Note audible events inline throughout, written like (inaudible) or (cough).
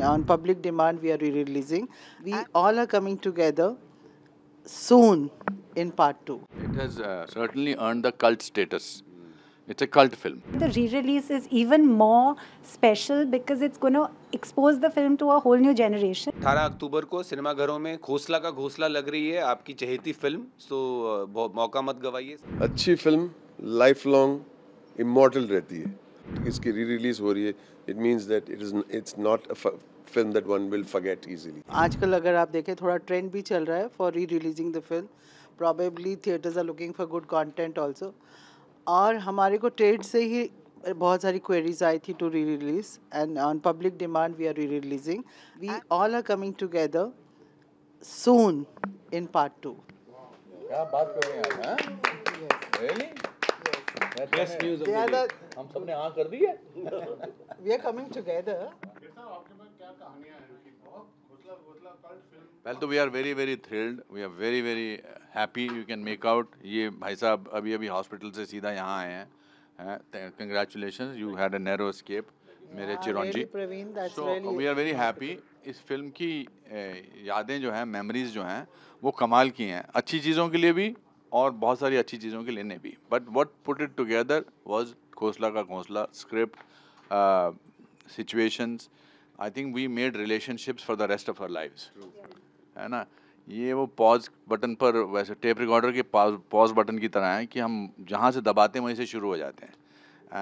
On public demand, we are re releasing. We all are coming together soon in part two. It has uh, certainly earned the cult status. It's a cult film. The re-release is even more special because it's going to expose the film to a whole new generation. 18 october ko cinema gharon mein घोसला ka घोसला lag rahi hai aapki चहेती film so मौका मत गवाइए अच्छी film life long immortal रहती इसकी re release हो रही है it means that it is it's not film that one will forget easily आजकल अगर आप देखें थोड़ा ट्रेंड भी चल रहा है for re releasing the film probably theatres are looking for good content also और हमारे को ट्रेड से ही बहुत सारी क्वेरीज आई थी to re release and on public demand we are re releasing we all are coming together soon in part two क्या बात कर रहे हैं हां रियली बेस्ट न्यूज हम सब ने हाँ कर दी है वी आर कमिंग टुगेदर पहले तो we are very very thrilled we are very very happy you can make out ये भाई साहब अभी अभी हॉस्पिटल से सीधा यहाँ आए हैं congratulation you had a narrow escape मेरे चिरौन so we are very happy इस फिल्म की यादें जो हैं मेमोरीज जो हैं वो कमाल की हैं अच्छी चीज़ों के लिए भी और बहुत सारी अच्छी चीज़ों के लेने भी but what put it together was Khosla ka Ghosla script situations I think we made relationships for the rest of our life है ना ये वो पॉज बटन पर वैसे टेप रिकॉर्डर के पॉज बटन की तरह है कि हम जहाँ से दबाते हैं वहीं से शुरू हो जाते हैं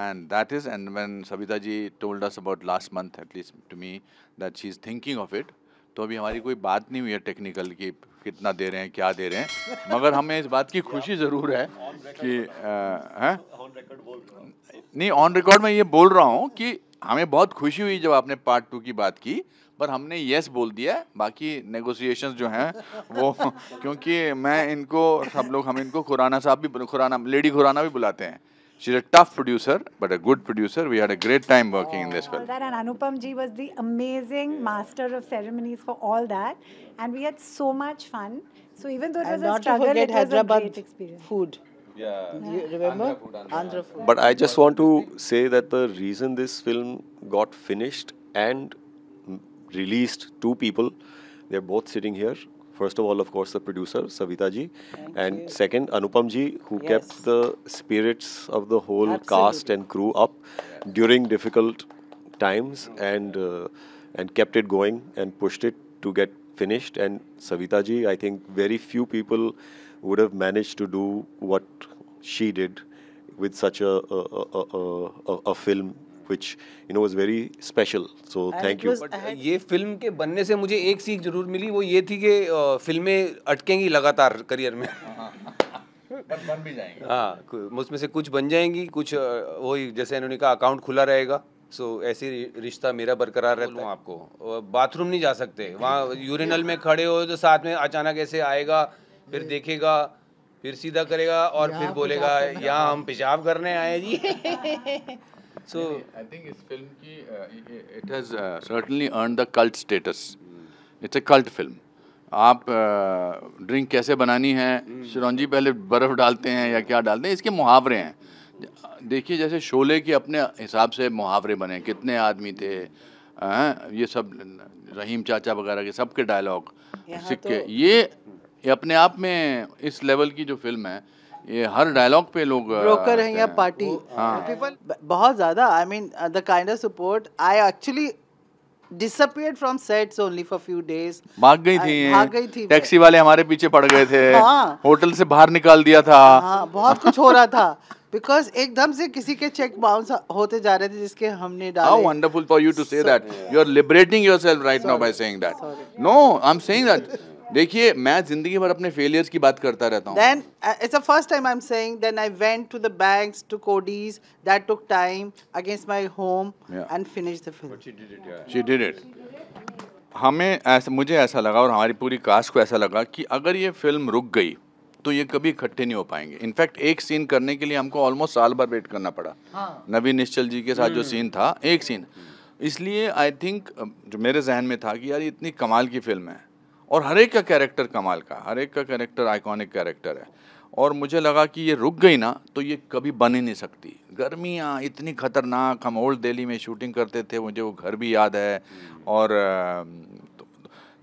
and that is and when Savita ji told us about last month at least to me that she is thinking of it तो अभी हमारी कोई बात नहीं हुई है टेक्निकल की कितना दे रहे हैं क्या दे रहे हैं मगर हमें इस बात की खुशी ज़रूर है कि नहीं ऑन रिकॉर्ड में ये बोल रहा हूँ कि हमें बहुत खुशी हुई जब आपने पार्ट टू की बात की पर हमने यस बोल दिया बाकी नेगोशिएशंस जो हैं वो (laughs) क्योंकि मैं इनको सब लोग हम इनको खुराना साहब भी खुराना लेडी खुराना भी बुलाते हैं She's a tough producer, but a good producer. We had a great time working oh, in this oh, film. That and Anupam ji was the amazing master of ceremonies for all that, and we had so much fun. So even though it was and a struggle, it was Hyderabad a great experience. Food. Yeah. You remember? Andhra food, Andhra. Andhra food. But I just want to say that the reason this film got finished and released, two people, they're both sitting here. First of all, of course, the producer, Savita ji. Thank and you. second, Anupam ji, who yes. kept the spirits of the whole Absolutely. cast and crew up during difficult times and, uh, and kept it going and pushed it to get finished. And Savita ji, I think very few people would have managed to do what she did with such a, a, a, a, a film which you know was very special. So and thank you. But uh, ये film के बनने से मुझे एक सीख जरूर मिली वो ये थी कि फिल्में अटकेंगी लगातार करियर में (laughs) हाँ उसमें से कुछ बन जाएंगी कुछ वही जैसे इन्होंने कहा अकाउंट खुला रहेगा सो so, ऐसे रिश्ता मेरा बरकरार रहता है आपको बाथरूम नहीं जा सकते वहाँ यूरिनल में खड़े हो तो साथ में अचानक ऐसे आएगा फिर देखेगा फिर सीधा करेगा और फिर बोलेगा यहाँ हम पेशाब करने आए जी (laughs) So I think its film ki uh, it has uh, certainly earned the cult status. Hmm. It's a cult film. आप ड्रिंक uh, कैसे बनानी है hmm. शिरोंजी पहले बर्फ़ डालते हैं या क्या डालते हैं इसके मुहावरे हैं देखिए जैसे शोले के अपने हिसाब से मुहावरे बने कितने आदमी थे आ, ये सब रहीम चाचा वगैरह के सबके डायलॉग सिक्के तो ये, ये अपने आप में इस लेवल की जो फिल्म है ये हर डायलॉग पे लोग ब्रोकर हैं या पार्टी हाँ। पीपल बहुत ज्यादा I mean the kind of support I actually disappeared from sets only for few days भाग गई थी भाग गई थी टैक्सी वाले हमारे पीछे पड़ गए थे हाँ, होटल से बाहर निकाल दिया था हाँ, बहुत कुछ हो रहा था बिकॉज एकदम से किसी के चेक बाउंस होते जा रहे थे जिसके हमने डाले wonderful for you to say that you are liberating yourself right now by saying that no I am saying that देखिए मैं जिंदगी भर अपने फेलियर्स की बात करता रहता हूँ then it's a first time I am saying then I went to the banks to कोडीज that took time against my home and finish the film she did it हमें ऐसा मुझे ऐसा लगा और हमारी पूरी कास्ट को ऐसा लगा कि अगर ये फिल्म रुक गई तो ये कभी इकट्ठे नहीं हो पाएंगे इनफैक्ट एक सीन करने के लिए हमको ऑलमोस्ट साल भर वेट करना पड़ा हाँ। नवीन निश्चल जी के साथ जो सीन हम्म। था एक सीन इसलिए आई थिंक जो मेरे जहन में था कि यार इतनी कमाल की फिल्म है और हर एक का कैरेक्टर कमाल का हर एक का कैरेक्टर आइकॉनिक कैरेक्टर है और मुझे लगा कि ये रुक गई ना तो ये कभी बन ही नहीं सकती गर्मियाँ इतनी ख़तरनाक हम ओल्ड दिल्ली में शूटिंग करते थे मुझे वो घर भी याद है और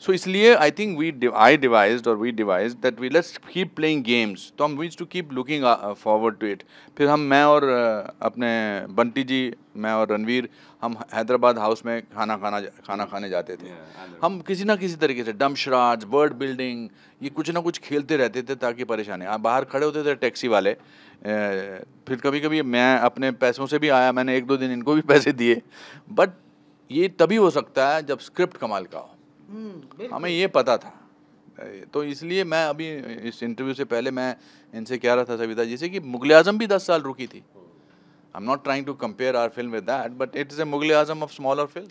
सो इसलिए I think we I devise और we devise that we let's keep playing games तो हम वीज to keep looking forward to it फिर हम मैं और uh, अपने बंटी जी मैं और रणवीर हम हैदराबाद हाउस में खाना खाना खाना खाने जाते थे yeah, हम किसी ना किसी तरीके से डम शराज बर्ड बिल्डिंग ये कुछ ना कुछ खेलते रहते थे ताकि परेशानी आप बाहर खड़े होते थे टैक्सी वाले uh, फिर कभी कभी मैं अपने पैसों से भी आया मैंने एक दो दिन इनको भी पैसे दिए बट ये तभी हो सकता है जब स्क्रिप्ट कमाल का हो हमें हम्म, हाँ, ये पता था तो इसलिए मैं अभी इस इंटरव्यू से पहले मैं इनसे कह रहा था सविता जी से कि मुगल आजम भी दस साल रुकी थी I am not trying to compare our film with that but it is a Mughal Azam of smaller film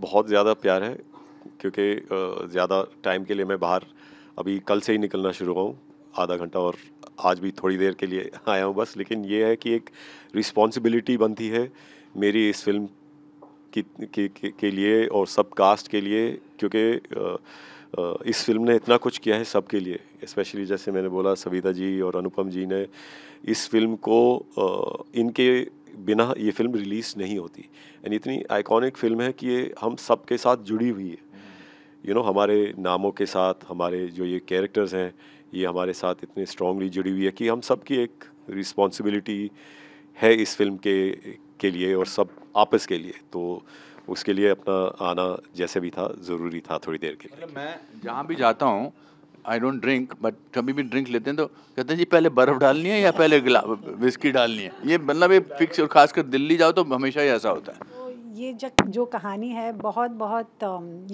बहुत ज़्यादा प्यार है क्योंकि ज़्यादा टाइम के लिए मैं बाहर अभी कल से ही निकलना शुरू हुआ हूँ आधा घंटा और आज भी थोड़ी देर के लिए आया हूँ बस लेकिन ये है कि एक रिस्पॉन्सिबिलिटी बनती है मेरी इस फिल्म की, के, के, के लिए और सब कास्ट के लिए क्योंकि इस फिल्म ने इतना कुछ किया है सब के लिए स्पेशली जैसे मैंने बोला सविता जी और अनुपम जी ने इस फिल्म को इनके बिना ये फिल्म रिलीज़ नहीं होती एंड इतनी आइकॉनिक फिल्म है कि ये हम सब के साथ जुड़ी हुई है यू you नो know, हमारे नामों के साथ हमारे जो ये कैरेक्टर्स हैं ये हमारे साथ इतने स्ट्रांगली जुड़ी हुई है कि हम सब की एक रिस्पॉन्सिबिलिटी है इस फिल्म के के लिए और सब आपस के लिए तो उसके लिए अपना आना जैसे भी था ज़रूरी था थोड़ी देर के लिए मतलब मैं जहाँ भी जाता हूँ आई डोंट ड्रिंक बट कभी भी ड्रिंक लेते हैं तो कहते हैं जी पहले बर्फ़ डालनी है या पहले विस्की डालनी है ये मतलब ये फिक्स और खासकर दिल्ली जाओ तो हमेशा ही ऐसा होता है तो ये जो कहानी है बहुत बहुत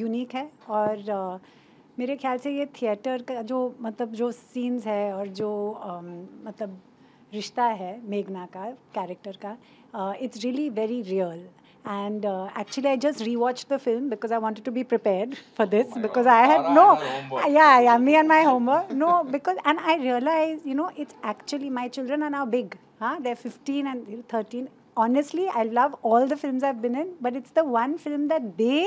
यूनिक um, है और uh, मेरे ख्याल से ये थिएटर का जो मतलब जो सीन्स है और जो um, मतलब रिश्ता है मेघना का कैरेक्टर का it's really very real and uh, actually i just rewatched the film because i wanted to be prepared for this oh because God. i had no I uh, yeah yeah me and my homework no (laughs) because and i realized you know it's actually my children are now big huh? they're 15 and 13 honestly i love all the films i've been in but it's the one film that they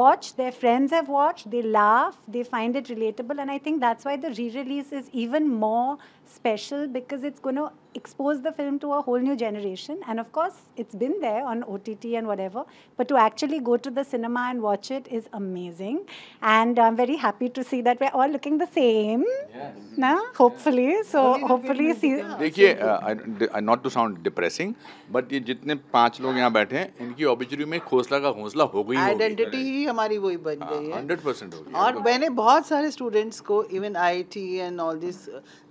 watch their friends have watched they laugh they find it relatable and i think that's why the re-release is even more special because it's going to expose the film to a whole new generation. And of course, it's been there on OTT and whatever. But to actually go to the cinema and watch it is amazing. And I'm very happy to see that we're all looking the same. Yes. Na? Hopefully. So, hopefully. देखिए not to sound depressing but ये जितने पांच लोग यहाँ बैठे हैं इनकी ऑबिचरी में खोसला का घोंसला हो गई आइडेंटिटी ही हमारी वही बन गई है हंड्रेड परसेंट हो गई और मैंने बहुत सारे स्टूडेंट्स को even I and all this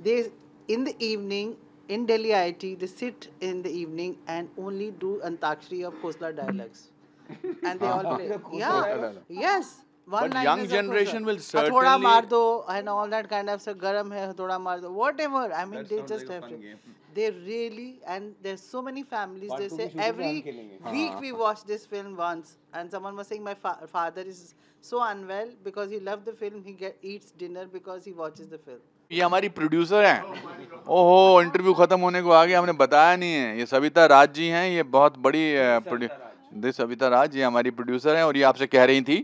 they in the evening in Delhi IIT, they sit in the evening and only do Antakshri of Khosla dialects. (laughs) and they all play. yeah. Yes. One but young generation will certainly. Thoda mar do and all that kind of Garam hai, thoda mar do. Whatever. I mean, they just like have. They really and there's so many families. they say every week we watch this film once, and someone was saying my fa father is so unwell because he loved the film. He get, eats dinner because he watches the film. ये हमारी producer हैं ओहो interview ख़त्म होने को आ गया हमने बताया नहीं है ये सविता राज जी हैं ये बहुत बड़ी सविता राज ये हमारी प्रोड्यूसर हैं और ये आपसे कह रही थी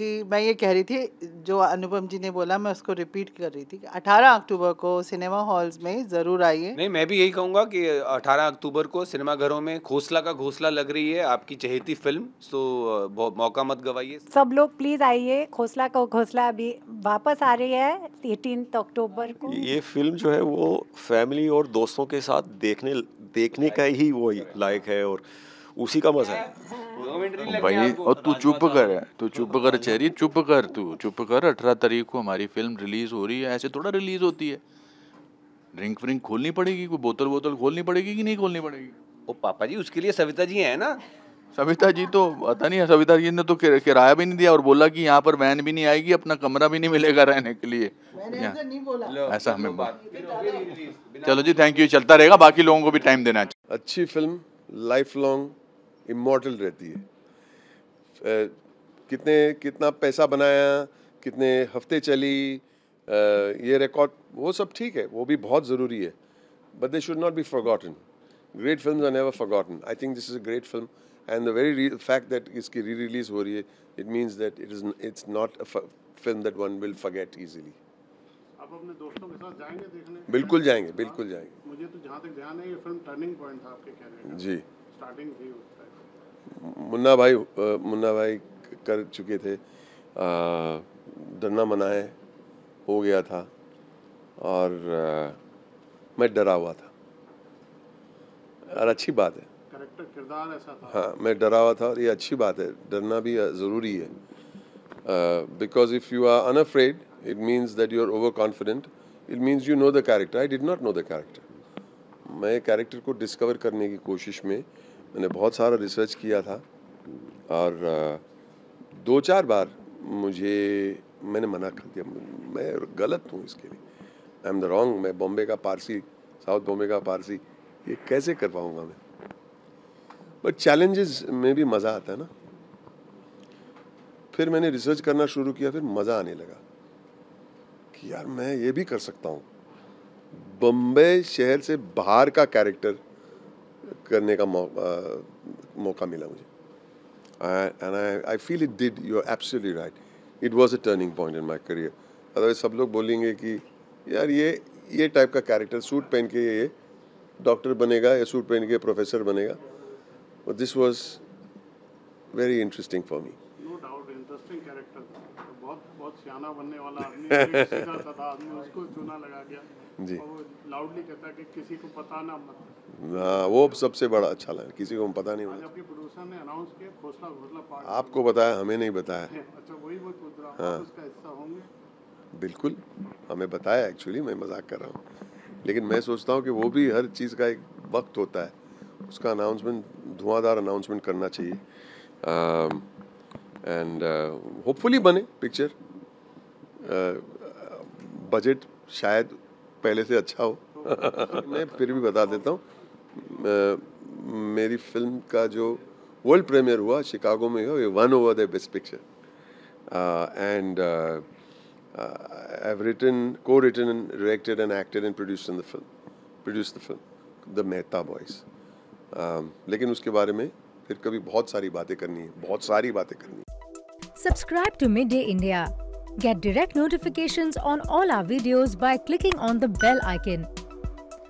कि मैं ये कह रही थी जो अनुपम जी ने बोला मैं उसको रिपीट कर रही थी अठारह अक्टूबर को सिनेमा हॉल्स में ज़रूर आइए नहीं मैं भी यही कहूँगा कि अठारह अक्टूबर को सिनेमा घरों में घोसला का घोसला लग रही है आपकी चहेती फिल्म तो मौका मत गवाइए सब लोग प्लीज़ आइए घोसला का घोसला अभी वापस आ रही है एटीन अक्टूबर को ये फिल्म जो है वो फैमिली और दोस्तों के साथ देखने देखने का ही वो लायक है और उसी का मज़ा है तो भाई और तू चुप कर तू चुप कर चेरी चुप कर तू चुप कर अठारह तारीख को हमारी फिल्म रिलीज हो रही है ऐसे थोड़ा रिलीज होती है ड्रिंक व्रिंक खोलनी पड़ेगी कोई बोतल बोतल खोलनी पड़ेगी कि नहीं खोलनी पड़ेगी ओ पापा जी उसके लिए सविता जी है ना सविता जी तो पता नहीं है सविता जी ने तो किराया भी नहीं दिया और बोला कि यहाँ पर वैन भी नहीं आएगी अपना कमरा भी नहीं मिलेगा रहने के लिए ऐसा नहीं बोला ऐसा हमें बात चलो जी थैंक यू चलता रहेगा बाकी लोगों को भी टाइम देना अच्छी फिल्म लाइफ लॉन्ग इमोटल रहती है आ, कितने कितना पैसा बनाया कितने हफ्ते चली आ, ये रिकॉर्ड वो सब ठीक है वो भी बहुत ज़रूरी है but they should not be forgotten great film are never forgotten I think this is a great film and the very fact that इसकी री रिलीज हो रही है it means that it is it's not a film that one will forget easily आप अपने दोस्तों के साथ जाएंगे देखने बिल्कुल जाएंगे बिल्कुल जाएंगे मुझे तो जहाँ तक ध्यान है ये फिल्म टर्निंग पॉइंट था आपके कैरियर जी स्टार्टिंग थी मुन्ना भाई मुन्ना भाई कर चुके थे धरना मनाए हो गया था और आ, मैं डरा हुआ था और अच्छी बात है किरदार ऐसा था हाँ मैं डरा हुआ था और ये अच्छी बात है डरना भी ज़रूरी है because if you are unafraid it means that you are over confident it means you know the character I did not know the character मैं कैरेक्टर को डिस्कवर करने की कोशिश में मैंने बहुत सारा रिसर्च किया था और दो चार बार मुझे मैंने मना कर दिया मैं गलत हूँ इसके लिए आई एम द रॉन्ग मैं बॉम्बे का पारसी साउथ बॉम्बे का पारसी ये कैसे कर पाऊँगा मैं बट चैलेंजेस में भी मज़ा आता है ना फिर मैंने रिसर्च करना शुरू किया फिर मज़ा आने लगा कि यार मैं ये भी कर सकता हूँ बम्बे शहर से बाहर का कैरेक्टर करने का मौका मिला मुझे and I I feel it did you are absolutely right it was a turning point in my career otherwise सब लोग बोलेंगे कि यार ये ये टाइप का कैरेक्टर सूट पहन के ये डॉक्टर बनेगा या सूट पहन के प्रोफेसर बनेगा this was very interesting for me interesting character था तो बहुत बहुत सियाना बनने वाला आदमी था आदमी उसको चुना लगा गया जी लाउडली कहता कि किसी को पता ना मत ना हाँ, वो सबसे बड़ा अच्छा लगा किसी को हम पता नहीं होना जबकि प्रोड्यूसर ने अनाउंस किया खोसला घोसला पार्ट आपको बताया हमें नहीं बताया (laughs) अच्छा वही वो पूछ रहा हूं उसका हिस्सा होंगे बिल्कुल हमें बताया एक्चुअली मैं मजाक कर रहा हूँ लेकिन मैं सोचता हूँ कि वो भी हर चीज़ का एक वक्त होता है उसका अनाउंसमेंट धुआंधार अनाउंसमेंट करना चाहिए आ, एंड होपफुली uh, बने पिक्चर बजट uh, शायद पहले से अच्छा हो (laughs) मैं फिर भी बता देता हूँ uh, मेरी फिल्म का जो वर्ल्ड प्रीमियर हुआ शिकागो में हुआ won over the best picture and written को written written and directed, and acted, and the film produce the film the Mehta boys लेकिन उसके बारे में फिर कभी बहुत सारी बातें करनी है बहुत सारी बातें करनी है subscribe to Midday India. Get direct notifications on all our videos by clicking on the bell icon.